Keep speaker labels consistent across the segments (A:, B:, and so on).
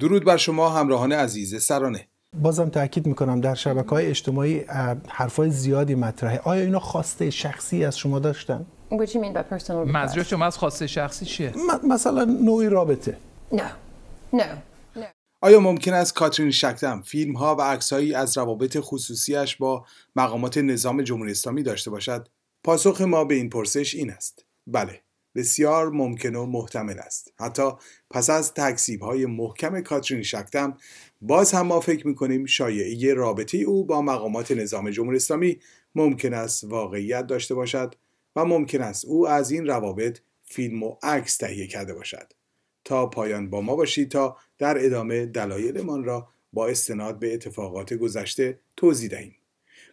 A: درود بر شما همراهان عزیز سرانه بازم تاکید میکنم در شبکه های اجتماعی حرفای زیادی مطرحه آیا اینا خواسته شخصی از شما داشتن منظور شما از خواسته شخصی چیه مثلا نوعی رابطه
B: نه نه
A: آیا ممکن است کاترین شکتم فیلم ها و عکسهایی از روابط خصوصیش با مقامات نظام جمهوری اسلامی داشته باشد؟ پاسخ ما به این پرسش این است. بله. بسیار ممکن و محتمل است حتی پس از تکسیب های محکم کاترین شکتم باز هم ما فکر میکنیم شایعی رابطه او با مقامات نظام جمهوری اسلامی ممکن است واقعیت داشته باشد و ممکن است او از این روابط فیلم و عکس تهیه کرده باشد تا پایان با ما باشید تا در ادامه دلایلمان را با استناد به اتفاقات گذشته توضیح دهیم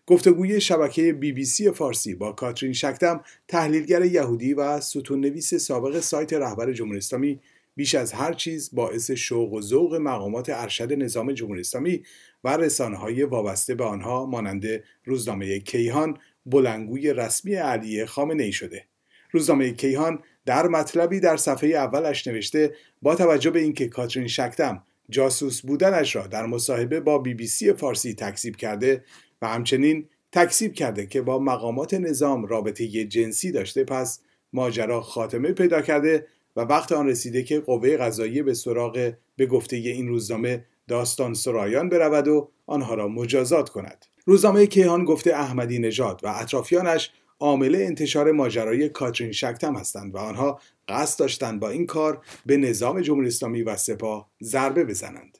A: گفتگوی شبکه بی بی سی فارسی با کاترین شکتم تحلیلگر یهودی و ستون نویس سابق سایت رهبر جمهوری اسلامی بیش از هر چیز باعث شوق و ذوق مقامات ارشد نظام جمهوری اسلامی و رسانه های وابسته به آنها مانند روزنامه کیهان بلنگوی رسمی علی خامنه ای شده روزنامه کیهان در مطلبی در صفحه اولش نوشته با توجه به اینکه کاترین شکتم جاسوس بودنش را در مصاحبه با بی بی سی فارسی تکذیب کرده و همچنین تکسیب کرده که با مقامات نظام رابطه جنسی داشته پس ماجرا خاتمه پیدا کرده و وقت آن رسیده که قوه قضایی به سراغ به گفته این روزنامه داستان سرایان برود و آنها را مجازات کند روزنامه کیهان گفته احمدی نژاد و اطرافیانش عامل انتشار ماجرای کاترین شکتم هستند و آنها قصد داشتند با این کار به نظام جمهوری اسلامی و سپاه ضربه بزنند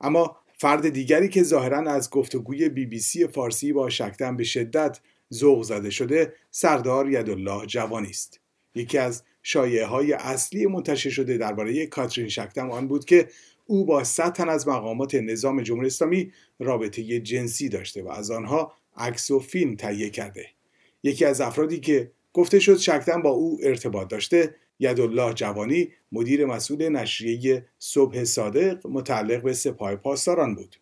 A: اما فرد دیگری که ظاهرا از گفتگوی بی بی سی فارسی با شکتن به شدت ذوق زده شده سردار یدالله جوانی است یکی از شایعه های اصلی منتشر شده درباره کاترین شکتم آن بود که او با صد تن از مقامات نظام جمهوری اسلامی رابطه جنسی داشته و از آنها عکس و فیلم تهیه کرده یکی از افرادی که گفته شد شکتم با او ارتباط داشته یدالله جوانی مدیر مسئول نشریه صبح صادق متعلق به سپاه پاسداران بود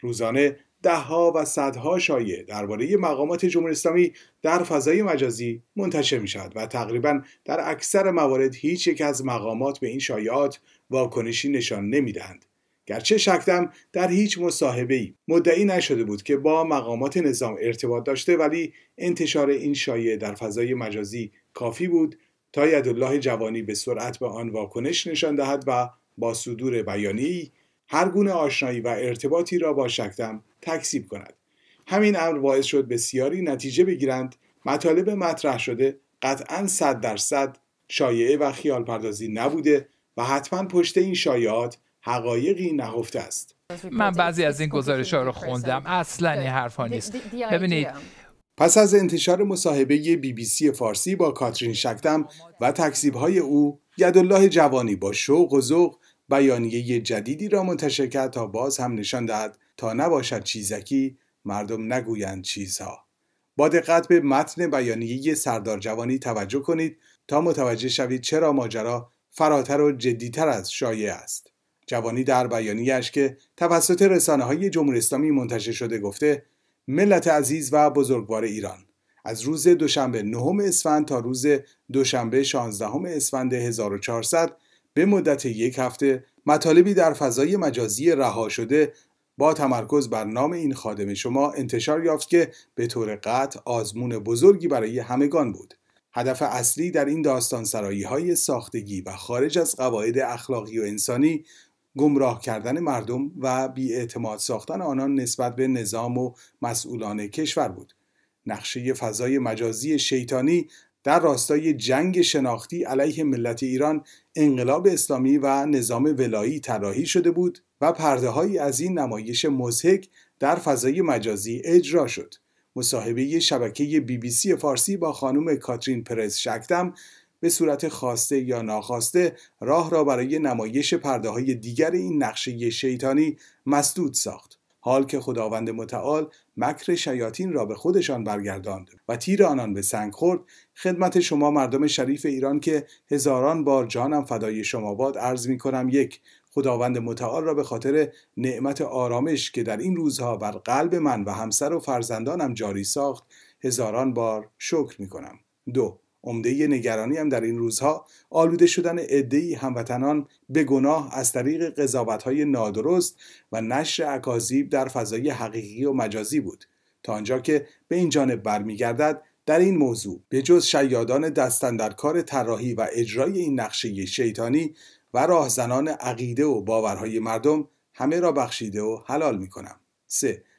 A: روزانه دهها و صدها شایعه درباره مقامات جمهوری اسلامی در فضای مجازی منتشر می شود و تقریبا در اکثر موارد هیچ یک از مقامات به این شایعات واکنشی نشان نمی دهند. گرچه شکتم در هیچ مصاحبه ای مدعی نشده بود که با مقامات نظام ارتباط داشته ولی انتشار این شایعه در فضای مجازی کافی بود تا الله جوانی به سرعت به آن واکنش نشان دهد و با صدور بیانی هر گونه آشنایی و ارتباطی را با شکتم تکسیب کند همین امر باعث شد بسیاری نتیجه بگیرند مطالب مطرح شده قطعا صد درصد شایعه و خیال پردازی نبوده و حتما پشت این شایعات حقایقی نهفته است من بعضی از این گزارش ها رو خوندم اصلا این ها نیست ببینید پس از انتشار مصاحبه بی بی سی فارسی با کاترین شکتم و های او، یدالله جوانی با شوق و ذوق بیانیه جدیدی را منتشر کرد تا باز هم نشان دهد تا نباشد چیزکی مردم نگویند چیزها. با دقت به متن بیانیه سردار جوانی توجه کنید تا متوجه شوید چرا ماجرا فراتر و جدیتر از شایع است. جوانی در بیانیه‌اش که توسط رسانه های جمهوری اسلامی منتشر شده گفته ملت عزیز و بزرگوار ایران از روز دوشنبه نهم اسفند تا روز دوشنبه 16 اسفند 1400 به مدت یک هفته مطالبی در فضای مجازی رها شده با تمرکز بر نام این خادم شما انتشار یافت که به طور قطع آزمون بزرگی برای همگان بود. هدف اصلی در این داستان سرایی های ساختگی و خارج از قواعد اخلاقی و انسانی گمراه کردن مردم و اعتماد ساختن آنان نسبت به نظام و مسئولان کشور بود. نقشه فضای مجازی شیطانی در راستای جنگ شناختی علیه ملت ایران انقلاب اسلامی و نظام ولایی طراحی شده بود و پرده از این نمایش مزهک در فضای مجازی اجرا شد. مصاحبه شبکه بی بی سی فارسی با خانم کاترین پرز شکتم به صورت خواسته یا ناخواسته راه را برای نمایش پرده های دیگر این نقشه شیطانی مسدود ساخت حال که خداوند متعال مکر شیاطین را به خودشان برگرداند و تیر آنان به سنگ خورد خدمت شما مردم شریف ایران که هزاران بار جانم فدای شما باد عرض می کنم یک خداوند متعال را به خاطر نعمت آرامش که در این روزها بر قلب من و همسر و فرزندانم جاری ساخت هزاران بار شکر می کنم دو عمده نگرانی هم در این روزها آلوده شدن عدهای هموطنان به گناه از طریق قضاوت‌های نادرست و نشر اکاذیب در فضای حقیقی و مجازی بود تا آنجا که به این جانب برمیگردد در این موضوع به جز شیادان دستن در کار طراحی و اجرای این نقشه شیطانی و راهزنان عقیده و باورهای مردم همه را بخشیده و حلال می کنم.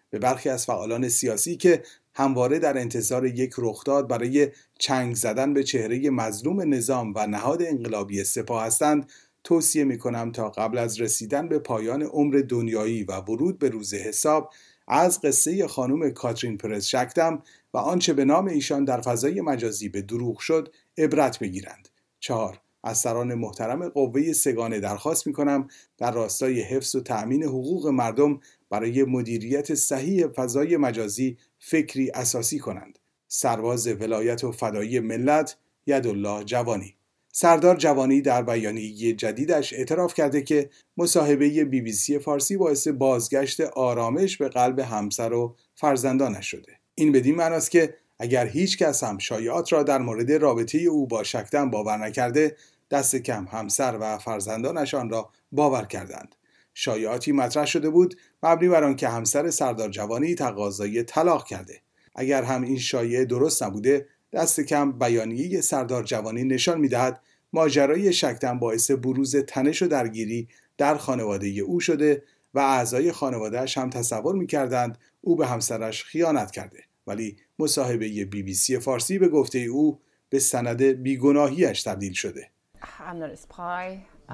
A: به برخی از فعالان سیاسی که همواره در انتظار یک رخداد برای چنگ زدن به چهره مظلوم نظام و نهاد انقلابی سپاه هستند توصیه می کنم تا قبل از رسیدن به پایان عمر دنیایی و ورود به روز حساب از قصه خانم کاترین پرز شکتم و آنچه به نام ایشان در فضای مجازی به دروغ شد عبرت بگیرند. چهار از سران محترم قوه سگانه درخواست میکنم در راستای حفظ و تأمین حقوق مردم برای مدیریت صحیح فضای مجازی فکری اساسی کنند. سرباز ولایت و فدایی ملت یدالله جوانی سردار جوانی در بیانیه جدیدش اعتراف کرده که مصاحبه بی بی سی فارسی باعث بازگشت آرامش به قلب همسر و فرزندانش شده. این بدین معناست که اگر هیچ کس هم شایعات را در مورد رابطه او با شکتن باور نکرده دست کم همسر و فرزندانشان را باور کردند شایعاتی مطرح شده بود مبنی بر آنکه همسر سردار جوانی تقاضای طلاق کرده اگر هم این شایعه درست نبوده دست کم بیانیه سردار جوانی نشان میدهد ماجرای شکتن باعث بروز تنش و درگیری در خانواده او شده و اعضای خانوادهش هم تصور میکردند او به همسرش خیانت کرده ولی مصاحبه بی بی سی فارسی به گفته او به سند بیگناهیش تبدیل شده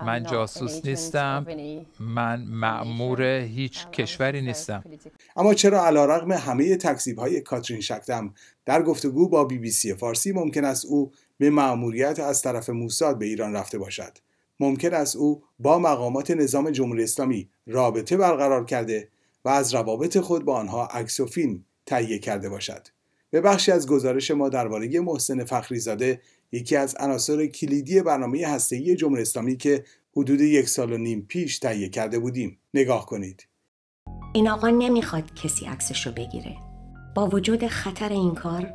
A: من جاسوس نیستم من معمور هیچ کشوری نیستم اما چرا علا رقم همه تکذیب های کاترین شکتم در گفتگو با بی بی سی فارسی ممکن است او به معموریت از طرف موساد به ایران رفته باشد ممکن است او با مقامات نظام جمهوری اسلامی رابطه برقرار کرده و از روابط خود با آنها عکس و تهیه کرده باشد به بخشی از گزارش ما درباره محسن فخری زاده یکی از عناصر کلیدی برنامه هسته‌ای جمهوری اسلامی که حدود یک سال و نیم پیش تهیه کرده بودیم نگاه کنید
B: این آقا نمیخواد کسی عکسش رو بگیره با وجود خطر این کار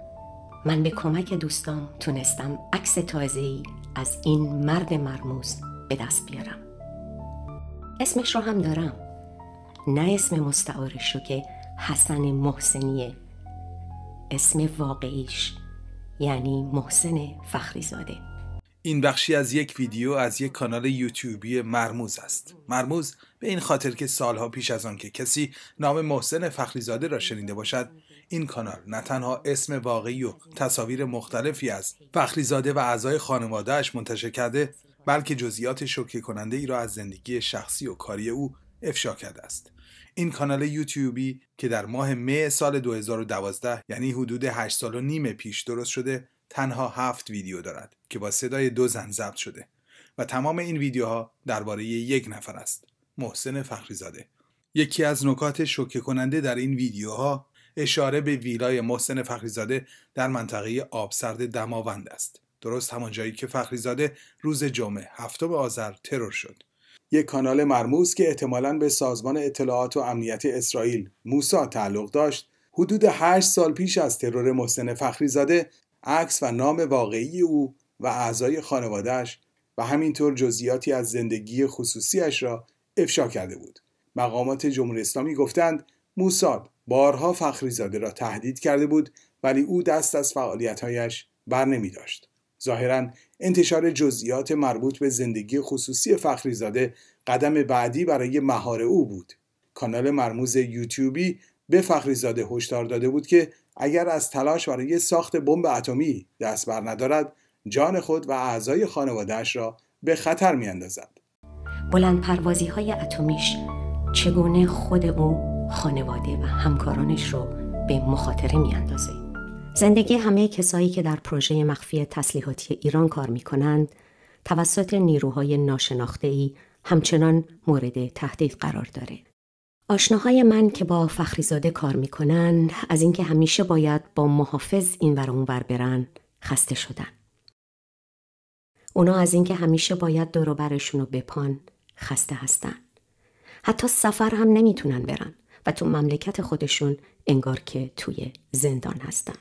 B: من به کمک دوستان تونستم عکس تازه‌ای از این مرد مرموز به دست بیارم اسمش رو هم دارم نه اسم مستعارش رو که حسن محسنیه اسم واقعیش یعنی محسن فخری زاده
A: این بخشی از یک ویدیو از یک کانال یوتیوبی مرموز است مرموز به این خاطر که سالها پیش از آن که کسی نام محسن فخریزاده را شنیده باشد این کانال نه تنها اسم واقعی و تصاویر مختلفی از فخریزاده و اعضای خانوادهش منتشر کرده بلکه جزئیات شوکه کننده ای را از زندگی شخصی و کاری او افشا کرده است این کانال یوتیوبی که در ماه مه سال 2012 یعنی حدود 8 سال و نیم پیش درست شده تنها هفت ویدیو دارد که با صدای دو زن ضبط شده و تمام این ویدیوها درباره یک نفر است محسن فخریزاده یکی از نکات شوکه کننده در این ویدیوها اشاره به ویلای محسن فخریزاده در منطقه آبسرد دماوند است درست همان جایی که فخریزاده روز جمعه هفتم آذر ترور شد یک کانال مرموز که احتمالاً به سازمان اطلاعات و امنیت اسرائیل موسا تعلق داشت حدود 8 سال پیش از ترور محسن فخری زاده عکس و نام واقعی او و اعضای خانوادهش و همینطور جزئیاتی از زندگی خصوصیش را افشا کرده بود. مقامات جمهوری اسلامی گفتند موساد بارها فخری زاده را تهدید کرده بود ولی او دست از فعالیتهایش بر نمی داشت. ظاهرا انتشار جزئیات مربوط به زندگی خصوصی فخریزاده قدم بعدی برای مهار او بود کانال مرموز یوتیوبی به فخریزاده هشدار داده بود که اگر از تلاش برای ساخت بمب اتمی دست بر ندارد جان خود و اعضای خانوادهش را به خطر می اندازد.
B: بلند پروازی های اتمیش چگونه خود او خانواده و همکارانش رو به مخاطره می‌اندازد؟ زندگی همه کسایی که در پروژه مخفی تسلیحاتی ایران کار می کنند، توسط نیروهای ناشناخته ای همچنان مورد تهدید قرار داره. آشناهای من که با فخریزاده کار میکنن از اینکه همیشه باید با محافظ این ور برن خسته شدن. اونا از اینکه همیشه باید دور برشون بپان خسته هستن. حتی سفر هم نمیتونن برن و تو مملکت خودشون انگار که توی زندان هستن.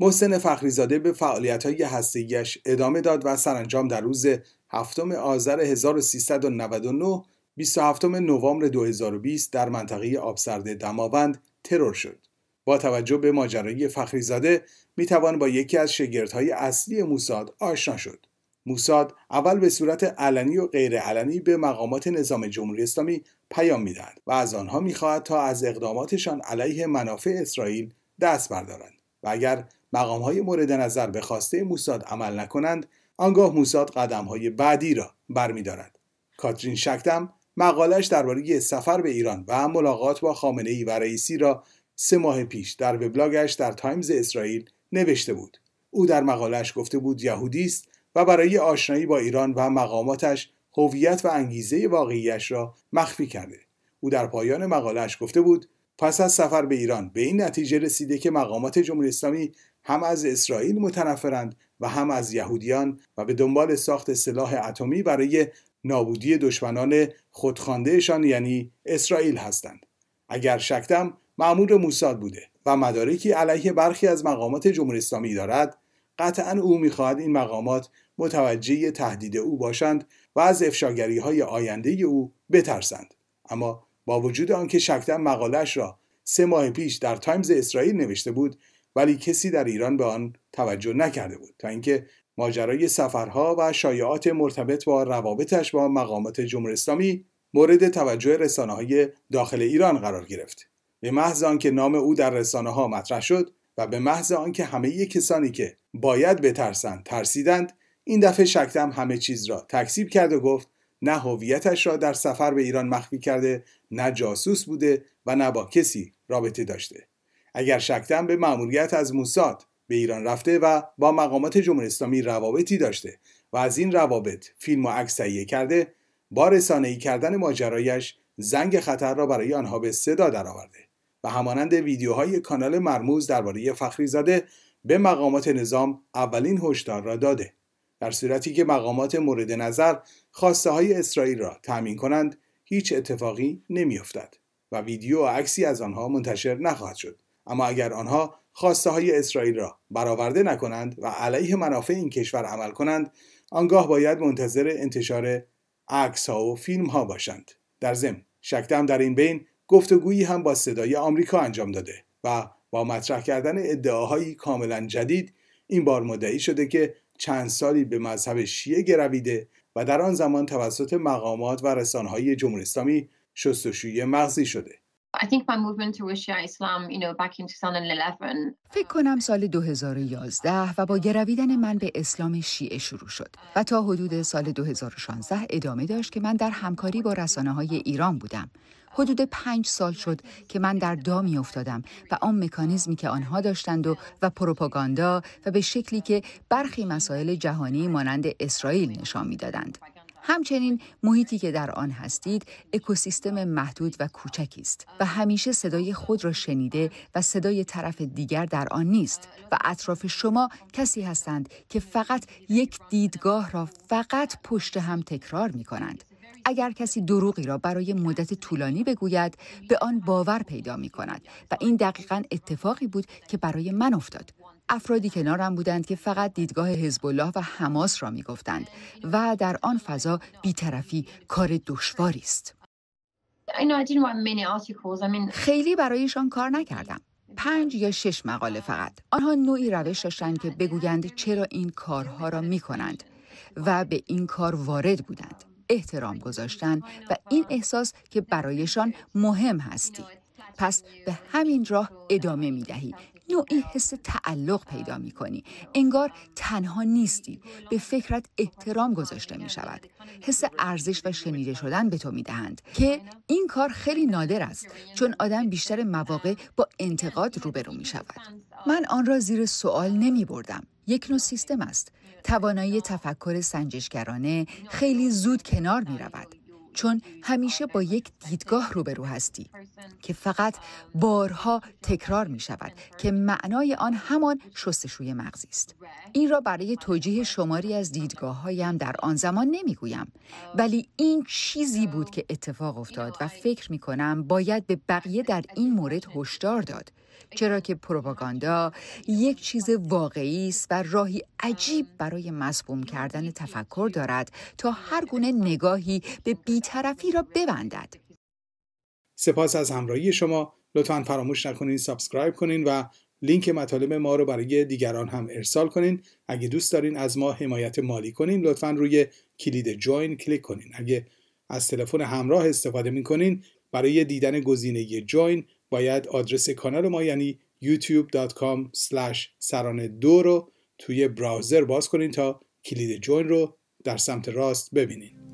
A: محسن فخریزاده به های هسته‌ایش ادامه داد و سرانجام در روز هفتم آذر 1399 27 نوامبر 2020 در منطقه آبسرده دماوند ترور شد. با توجه به ماجرای فخریزاده توان با یکی از شگردهای اصلی موساد آشنا شد. موساد اول به صورت علنی و غیرعلنی به مقامات نظام جمهوری اسلامی پیام میدهد و از آنها میخواهد تا از اقداماتشان علیه منافع اسرائیل دست بردارند و اگر مقام های مورد نظر به خواسته موساد عمل نکنند آنگاه موساد قدم های بعدی را برمیدارد کاترین شکتم مقالش درباره سفر به ایران و ملاقات با خامنه ای و رئیسی را سه ماه پیش در وبلاگش در تایمز اسرائیل نوشته بود او در مقالش گفته بود یهودی است و برای آشنایی با ایران و مقاماتش هویت و انگیزه واقعیش را مخفی کرده او در پایان مقالش گفته بود پس از سفر به ایران به این نتیجه رسیده که مقامات جمهوری اسلامی هم از اسرائیل متنفرند و هم از یهودیان و به دنبال ساخت سلاح اتمی برای نابودی دشمنان خودخواندهشان یعنی اسرائیل هستند اگر شکتم معمور موساد بوده و مدارکی علیه برخی از مقامات جمهوری اسلامی دارد قطعا او میخواهد این مقامات متوجه تهدید او باشند و از افشاگری های آینده او بترسند اما با وجود آنکه شکتم مقالش را سه ماه پیش در تایمز اسرائیل نوشته بود ولی کسی در ایران به آن توجه نکرده بود تا اینکه ماجرای سفرها و شایعات مرتبط با روابطش با مقامات جمهوری اسلامی مورد توجه رسانه های داخل ایران قرار گرفت به محض آنکه نام او در رسانه ها مطرح شد و به محض آنکه همه کسانی که باید بترسند ترسیدند این دفعه شکتم همه چیز را تکسیب کرد و گفت نه هویتش را در سفر به ایران مخفی کرده نه جاسوس بوده و نه با کسی رابطه داشته اگر شکتن به مأموریت از موساد به ایران رفته و با مقامات جمهوری اسلامی روابطی داشته و از این روابط فیلم و عکس تهیه کرده با ای کردن ماجرایش زنگ خطر را برای آنها به صدا درآورده و همانند ویدیوهای کانال مرموز درباره فخری زاده به مقامات نظام اولین هشدار را داده در صورتی که مقامات مورد نظر خواسته های اسرائیل را تأمین کنند هیچ اتفاقی نمیافتد و ویدیو و عکسی از آنها منتشر نخواهد شد اما اگر آنها خواسته های اسرائیل را برآورده نکنند و علیه منافع این کشور عمل کنند آنگاه باید منتظر انتشار عکس ها و فیلم ها باشند در ضمن شکتم در این بین گفتگویی هم با صدای آمریکا انجام داده و با مطرح کردن ادعاهایی کاملا جدید این بار مدعی شده که چند سالی به مذهب شیعه گرویده و در آن زمان توسط مقامات و رسانهای جمهوری اسلامی شستشوی مغزی شده
C: فکر کنم سال 2011 و با گرویدن من به اسلام شیعه شروع شد و تا حدود سال 2016 ادامه داشت که من در همکاری با رسانه های ایران بودم. حدود پنج سال شد که من در دا می افتادم و آن مکانیزمی که آنها داشتند و, و پروپاگاندا و به شکلی که برخی مسائل جهانی مانند اسرائیل نشان میدادند. همچنین محیطی که در آن هستید اکوسیستم محدود و کوچکی است و همیشه صدای خود را شنیده و صدای طرف دیگر در آن نیست و اطراف شما کسی هستند که فقط یک دیدگاه را فقط پشت هم تکرار می کنند. اگر کسی دروغی را برای مدت طولانی بگوید به آن باور پیدا می کند و این دقیقا اتفاقی بود که برای من افتاد افرادی کنارم بودند که فقط دیدگاه حزب الله و حماس را میگفتند و در آن فضا بیطرفی کار دشواری است. خیلی برایشان کار نکردم. پنج یا شش مقاله فقط. آنها نوعی روش داشتند که بگویند چرا این کارها را می کنند و به این کار وارد بودند. احترام گذاشتن و این احساس که برایشان مهم هستی. پس به همین راه ادامه می دهی نوعی حس تعلق پیدا می کنی انگار تنها نیستی به فکرت احترام گذاشته می شود حس ارزش و شنیده شدن به تو می دهند که این کار خیلی نادر است چون آدم بیشتر مواقع با انتقاد روبرو می شود من آن را زیر سوال نمی بردم یک نوع سیستم است توانایی تفکر سنجشگرانه خیلی زود کنار می رود چون همیشه با یک دیدگاه روبرو هستی که فقط بارها تکرار می شود که معنای آن همان شستشوی مغزی است این را برای توجیه شماری از دیدگاه هایم در آن زمان نمیگویم ولی این چیزی بود که اتفاق افتاد و فکر می کنم باید به بقیه در این مورد هشدار داد چرا که پروپاگاندا یک چیز واقعی است و راهی عجیب برای مصبوم کردن تفکر دارد تا هر گونه نگاهی به بیطرفی را ببندد
A: سپاس از همراهی شما لطفا فراموش نکنین سابسکرایب کنین و لینک مطالب ما رو برای دیگران هم ارسال کنین اگه دوست دارین از ما حمایت مالی کنین لطفا روی کلید جوین کلیک کنین اگه از تلفن همراه استفاده میکنین برای دیدن گزینه جوین باید آدرس کانال ما یعنی youtube.com سرانه دو رو توی براوزر باز کنین تا کلید جوین رو در سمت راست ببینین